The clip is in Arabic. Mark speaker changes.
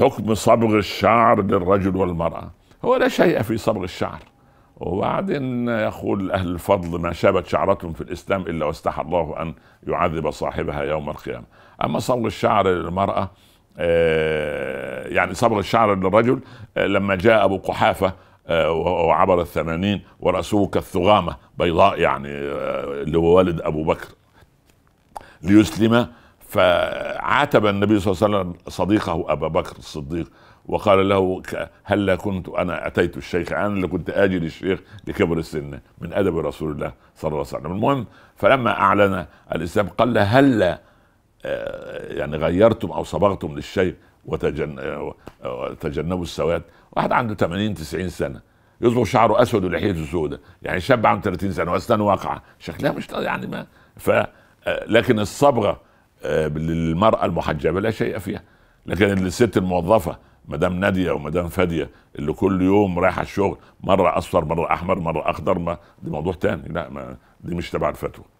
Speaker 1: حكم صبغ الشعر للرجل والمرأة هو لا شيء في صبغ الشعر وبعدين يقول أهل الفضل ما شابت شعرتهم في الإسلام إلا واستحى الله أن يعذب صاحبها يوم القيامة أما صبغ الشعر للمرأة آه، يعني صبغ الشعر للرجل آه، لما جاء أبو قحافة آه، وعبر الثمانين ورأسه كالثغامة بيضاء يعني اللي هو والد أبو بكر ليسلم فعاتب النبي صلى الله عليه وسلم صديقه ابا بكر الصديق وقال له هلا كنت انا اتيت الشيخ انا اللي كنت اجي للشيخ لكبر السن من ادب رسول الله صلى الله عليه وسلم المهم فلما اعلن الاسلام قال له هلا آه، يعني غيرتم او صبغتم للشيخ آه، وتجنبوا السواد واحد عنده 80 90 سنه يصبغ شعره اسود ولحيته سودة يعني شاب عنده 30 سنه واسنانه واقعه شكلها مش يعني ما ف آه، لكن الصبغه آه، للمراه المحجبه لا شيء فيها لكن الست الموظفه مدام ناديه ومدام فاديه اللي كل يوم رايحه الشغل مره اصفر مره احمر مره اخضر ما دي موضوع تاني لا ما دي مش تبع الفتوى